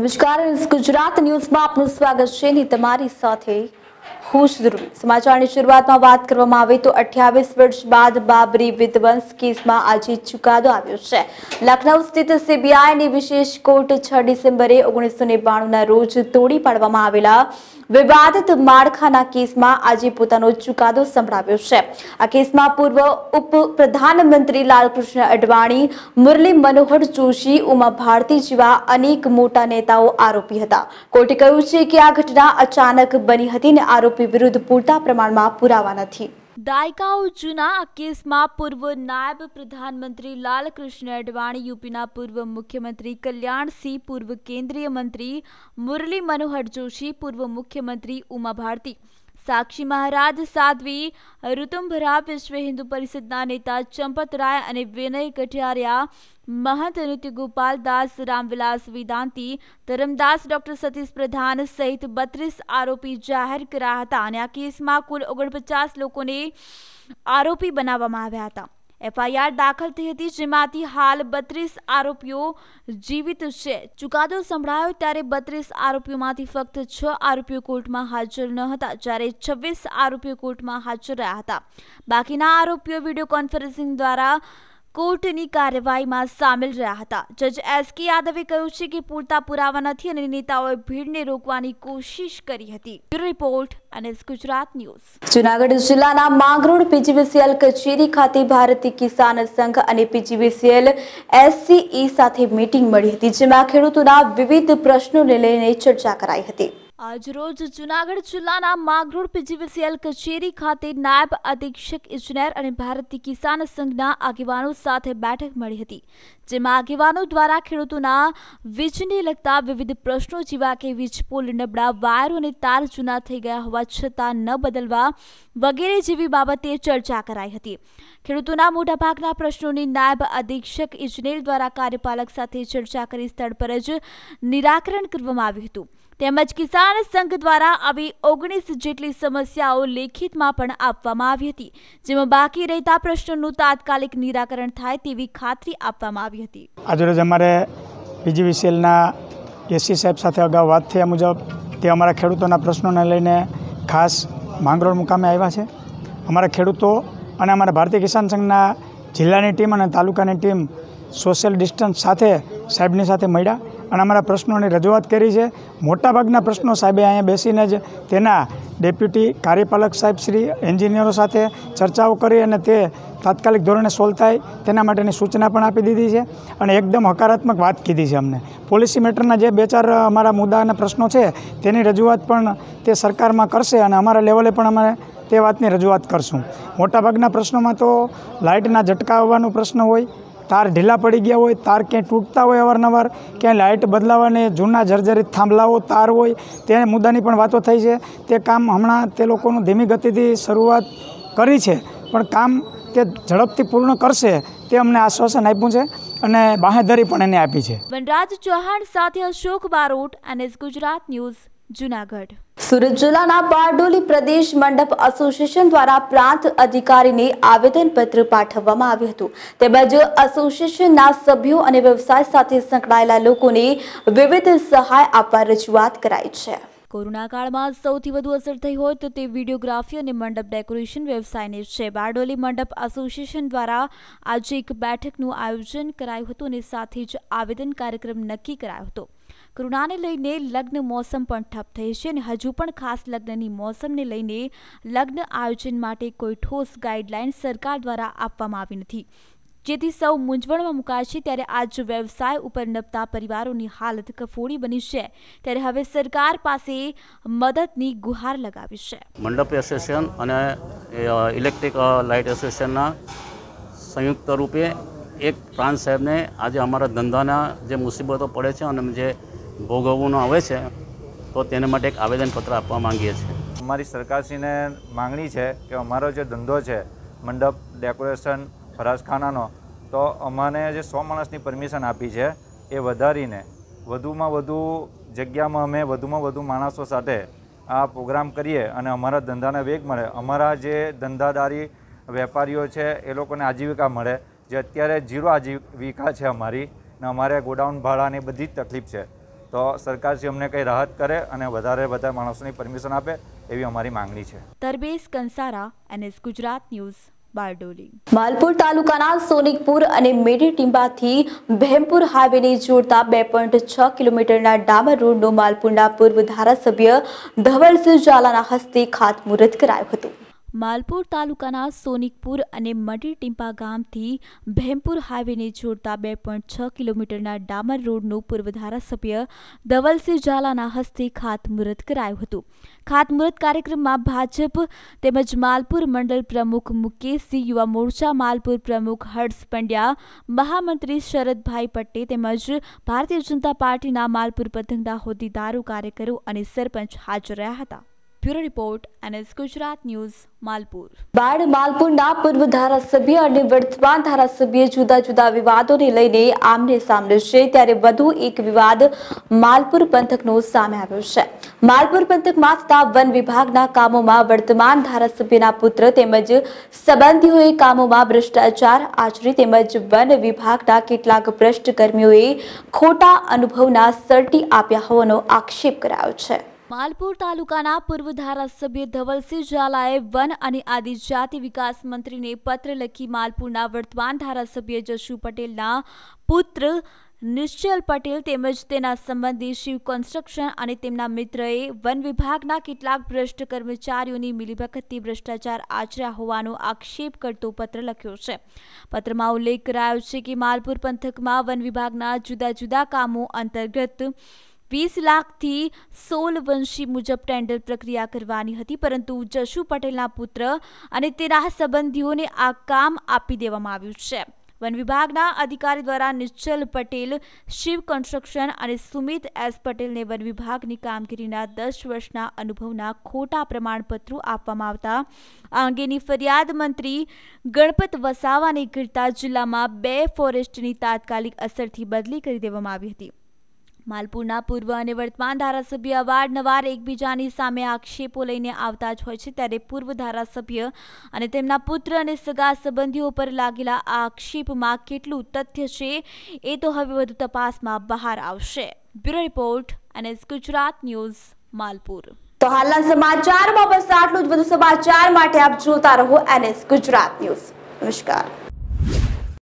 નમસ્કાર ગુજરાત ન્યૂઝમાં આપનું સ્વાગત છે ને તમારી સાથે હું ધ્રુવી સમાચારની શરૂઆતમાં વાત કરવામાં આવે તો અઠ્યાવીસ વર્ષ બાદ બાબરી વિધ્વંસ કેસમાં આજે ચુકાદો આવ્યો છે લખનઉ સ્થિત સીબીઆઈની વિશેષ કોર્ટ છ ડિસેમ્બરે ઓગણીસો ને બાણુંના રોજ તોડી પાડવામાં આવેલા વિવાદિત માળખાના કેસમાં આજે પોતાનો ચુકાદો સંભળાવ્યો છે આ કેસમાં પૂર્વ ઉપ પ્રધાનમંત્રી લાલકૃષ્ણ અડવાણી મુરલી મનોહર જોશી ઉમા ભારતી જેવા અનેક મોટા નેતાઓ આરોપી હતા કોર્ટે કહ્યું છે કે આ ઘટના અચાનક બની હતી અને આરોપી વિરુદ્ધ પૂરતા પ્રમાણમાં પુરાવા નથી દાયકાઓ જૂના આ કેસમાં પૂર્વ નાયબ પ્રધાનમંત્રી લાલકૃષ્ણ અડવાણી યુપીના પૂર્વ મુખ્યમંત્રી કલ્યાણસિંહ પૂર્વ કેન્દ્રીય મંત્રી મુરલી મનોહર જોશી પૂર્વ મુખ્યમંત્રી ઉમા ભારતી સાક્ષી મહારાજ સાધ્વી ઋતુંભરા વિશ્વ હિન્દુ પરિષદના નેતા ચંપત રાય અને વિનય કઠિયારિયા મહંત નૃત્ય ગોપાલદાસ રામવિલાસ વેદાંતી ધરમદાસ ડોક્ટર સતીશ પ્રધાન સહિત બત્રીસ આરોપી જાહેર કરાયા હતા અને આ કેસમાં કુલ ઓગણપચાસ લોકોને આરોપી બનાવવામાં આવ્યા હતા એફઆઈઆર દાખલ થઈ હતી જેમાંથી હાલ બત્રીસ આરોપીઓ જીવિત છે ચુકાદો સંભળાયો ત્યારે બત્રીસ આરોપીઓમાંથી ફક્ત છ આરોપીઓ કોર્ટમાં હાજર ન હતા જ્યારે છવ્વીસ આરોપીઓ કોર્ટમાં હાજર રહ્યા હતા બાકીના આરોપીઓ વિડીયો કોન્ફરન્સિંગ દ્વારા કોર્ટની કાર્યવાહીમાં સામેલ રહ્યા હતા જજ એસ કે યાદવે કહ્યું છે કે પૂરતા પુરાવા નથી અને નેતાઓએ ભીડને રોકવાની કોશિશ કરી હતી રિપોર્ટ અને ગુજરાત ન્યૂઝ જુનાગઢ જિલ્લાના માંગરોળ પીજીવીસીએલ કચેરી ખાતે ભારતીય કિસાન સંઘ અને પીજીવીસીએલ એસસીઈ સાથે મીટિંગ મળી હતી જેમાં ખેડૂતોના વિવિધ પ્રશ્નોને લઈને ચર્ચા કરાઈ હતી આજરોજ જુનાગઢ જિલ્લાના માગરોળ પીજીવીસીએલ કચેરી ખાતે નાયબ અધિક્ષક ઇજનેર અને ભારતીય કિસાન સંઘના આગેવાનો સાથે બેઠક મળી હતી જેમાં આગેવાનો દ્વારા ખેડૂતોના વીજને લગતા વિવિધ પ્રશ્નો જેવા કે વીજપોલ નબળા વાયરો અને તાર જૂના થઈ ગયા હોવા છતાં ન બદલવા વગેરે જેવી બાબતે ચર્ચા કરાઈ હતી ખેડૂતોના મોટાભાગના પ્રશ્નોની નાયબ અધિક્ષક ઇજનેર દ્વારા કાર્યપાલક સાથે ચર્ચા કરી સ્થળ પર જ નિરાકરણ કરવામાં આવ્યું હતું તેમજ કિસાન સંઘ દ્વારા આવી ઓગણીસ જેટલી સમસ્યાઓ લેખિતમાં પણ આપવામાં આવી હતી જેમાં બાકી રહેતા પ્રશ્નોનું તાત્કાલિક નિરાકરણ થાય તેવી ખાતરી આપવામાં આવી હતી આજરોજ અમારે પીજીવીસીએલના એસી સાહેબ સાથે અગાઉ વાત થયા મુજબ તે અમારા ખેડૂતોના પ્રશ્નોને લઈને ખાસ માંગરોળ મુકામે આવ્યા છે અમારા ખેડૂતો અને અમારા ભારતીય કિસાન સંઘના જિલ્લાની ટીમ અને તાલુકાની ટીમ સોશિયલ ડિસ્ટન્સ સાથે સાહેબની સાથે મળ્યા અને અમારા પ્રશ્નોની રજૂઆત કરી છે મોટાભાગના પ્રશ્નો સાહેબે અહીંયા બેસીને જ તેના ડેપ્યુટી કાર્યપાલક સાહેબ શ્રી એન્જિનિયરો સાથે ચર્ચાઓ કરી અને તે તાત્કાલિક ધોરણે સોલ્વ થાય તેના માટેની સૂચના પણ આપી દીધી છે અને એકદમ હકારાત્મક વાત કીધી છે અમને પોલિસી મેટરના જે બે ચાર અમારા મુદ્દા અને પ્રશ્નો છે તેની રજૂઆત પણ તે સરકારમાં કરશે અને અમારા લેવલે પણ અમે તે વાતની રજૂઆત કરશું મોટાભાગના પ્રશ્નોમાં તો લાઇટના ઝટકાવવાનો પ્રશ્ન હોય તાર ઢીલા પડી ગયા હોય તાર ક્યાંય તૂટતા હોય અવારનવાર ક્યાંય લાઇટ બદલાવાને જૂના જર્જરિત થાંભલાઓ તાર હોય તે મુદ્દાની પણ વાતો થઈ છે તે કામ હમણાં તે લોકોનું ધીમી ગતિથી શરૂઆત કરી છે પણ કામ તે ઝડપથી પૂર્ણ કરશે તે અમને આશ્વાસન આપ્યું છે અને બાહેધરી પણ એને આપી છે વનરાજ ચૌહાણ સાથે અશોક બારોટ એનએસ ગુજરાત ન્યૂઝ જુનાગઢ સુરત જિલ્લાના બારડોલી પ્રદેશ મંડપ એસોસિએશન દ્વારા પ્રાંત અધિકારીને આવેદનપત્ર પાઠવવામાં આવ્યું હતું તેમજ એસોસિએશનના સભ્યો અને વ્યવસાય સાથે સંકળાયેલા લોકોને વિવિધ સહાય આપવા રજૂઆત કરાઈ છે કોરોના કાળમાં સૌથી વધુ અસર થઈ હોય તો તે વિડીયોગ્રાફી અને મંડપ ડેકોરેશન વ્યવસાયને છે બારડોલી મંડપ એસોસિએશન દ્વારા આજે એક બેઠકનું આયોજન કરાયું હતું અને સાથે જ આવેદન કાર્યક્રમ નક્કી કરાયો હતો કરુણાને લઈને લગ્ન મોસમ પણ ઠપ થઈ છે અને હજુ પણ ખાસ લગ્નની મોસમને લઈને લગ્ન આયોજન માટે કોઈ ઠોસ ગાઈડલાઇન સરકાર દ્વારા આપવામાં આવી નથી જેથી સૌ મૂંઝવણમાં મુકાય છે ત્યારે આજ વ્યવસાય ઉપર નપતા પરિવારોની હાલત કફોડી બની છે ત્યારે હવે સરકાર પાસે મદદની ગુહાર લગાવી છે મંડપ એસોસિએશન અને ઇલેક્ટ્રિક લાઇટ એસોસિએશનના સંયુક્ત રૂપે એક પ્રાંત સાહેબને આજે અમારા ધંધાના જે મુસીબતો પડે છે અને જે ભોગવવું આવે છે તો તેને માટે એક આવેદનપત્ર આપવા માંગીએ છીએ અમારી સરકારશ્રીને માંગણી છે કે અમારો જે ધંધો છે મંડપ ડેકોરેશન ફરાસખાનાનો તો અમને જે સો માણસની પરમિશન આપી છે એ વધારીને વધુમાં વધુ જગ્યામાં અમે વધુમાં વધુ માણસો સાથે આ પ્રોગ્રામ કરીએ અને અમારા ધંધાને વેગ મળે અમારા જે ધંધાદારી વેપારીઓ છે એ લોકોને આજીવિકા મળે જે અત્યારે જીરો આજીવિકા છે અમારી ને અમારે ગોડાઉન ભાડાની બધી જ તકલીફ છે તો સરકારશ્રી અમને કંઈ રાહત કરે અને વધારે બધા માણસોની પરમિશન આપે એવી અમારી માંગણી છે તરબેસ કંસારા એનએસ ગુજરાત ન્યૂઝ બારડોલી માલપુર તાલુકાના સોનિકપુર અને મેડી ટીંબાથી ભેમપુર હાઈવેને જોડતા બે પોઈન્ટ છ કિલોમીટરના ડામર રોડનું માલપુરના પૂર્વ ધારાસભ્ય ધવલસિંહ ઝાલાના હસ્તે ખાતમુહૂર્ત કરાયું હતું માલપુર તાલુકાના સોનિકપુર અને મટી ટીમ્પા ગામથી ભેમપુર હાઈવેને જોડતા બે પોઈન્ટ છ કિલોમીટરના ડામર રોડનું પૂર્વ ધારાસભ્ય ધવલસિંહ ઝાલાના હસ્તે ખાતમુહૂર્ત કરાયું હતું ખાતમુહૂર્ત કાર્યક્રમમાં ભાજપ તેમજ માલપુર મંડળ પ્રમુખ મુકેશસિંહ યુવા મોરચા માલપુર પ્રમુખ હર્ષ પંડ્યા મહામંત્રી શરદભાઈ પટેલ તેમજ ભારતીય જનતા પાર્ટીના માલપુર પતંગના હોદ્દેદારો કાર્યકરો અને સરપંચ હાજર રહ્યા હતા bureau report NS Gujarat news Malpur બાળ માલપુરના પૂર્વ ધારાસભ્ય અને વર્તમાન ધારાસભ્ય જુદા જુદા વિવાદોને લઈને આમને સામે છે ત્યારે વધુ એક વિવાદ માલપુર પંથકનો સામે આવ્યો છે માલપુર પંથકમાં થતા વન વિભાગના કામોમાં વર્તમાન ધારાસભ્યના પુત્ર તેમજ સંબંધીઓએ કામોમાં ભ્રષ્ટાચાર આચરી તેમજ વન વિભાગના કેટલાક ભ્રષ્ટ કર્મીઓએ ખોટા અનુભવના સર્ટી આપ્યા હોવાનો આક્ષેપ કરાયો છે માલપુર તાલુકાના પૂર્વ ધારાસભ્ય ધવલસિંહ ઝાલાએ વન અને આદિજાતિ વિકાસ મંત્રીને પત્ર લખી માલપુરના વર્તમાન ધારાસભ્ય જશુ પટેલના પુત્ર નિશ્ચલ પટેલ તેમજ તેના સંબંધી શિવ કન્સ્ટ્રક્શન અને તેમના મિત્રએ વન વિભાગના કેટલાક ભ્રષ્ટ કર્મચારીઓની મિલીભગતથી ભ્રષ્ટાચાર આચર્યા હોવાનો આક્ષેપ કરતો પત્ર લખ્યો છે પત્રમાં ઉલ્લેખ કરાયો છે કે માલપુર પંથકમાં વન વિભાગના જુદા જુદા કામો અંતર્ગત વીસ લાખથી સોલ વંશી મુજબ ટેન્ડર પ્રક્રિયા કરવાની હતી પરંતુ જશુ પટેલના પુત્ર અને તેના સંબંધીઓને આ કામ આપી દેવામાં આવ્યું છે વન વિભાગના અધિકારી દ્વારા નિશ્ચલ પટેલ શિવ કન્સ્ટ્રક્શન અને સુમિત એસ પટેલને વન વિભાગની કામગીરીના દસ વર્ષના અનુભવના ખોટા પ્રમાણપત્રો આપવામાં આવતા આ અંગેની ફરિયાદ મંત્રી ગણપત વસાવાને ગીરતા જિલ્લામાં બે ફોરેસ્ટની તાત્કાલિક અસરથી બદલી કરી દેવામાં આવી હતી માલપુરના પૂર્વ અને વર્તમાન ધારાસભ્ય અવારનવાર એકબીજાની સામે આક્ષેપો લઈને આવતા જ હોય છે ત્યારે પૂર્વ ધારાસભ્ય અને તેમના પુત્ર અને સગા સંબંધીઓ પર લાગેલા આ આક્ષેપમાં કેટલું તથ્ય છે એ તો હવે વધુ તપાસમાં બહાર આવશે બ્યુરો રિપોર્ટ અને ગુજરાત ન્યૂઝ માલપુર તો હાલના સમાચારમાં બસ આટલું જ વધુ સમાચાર માટે આપ જોતા રહો એનએસ ગુજરાત ન્યૂઝ નમસ્કાર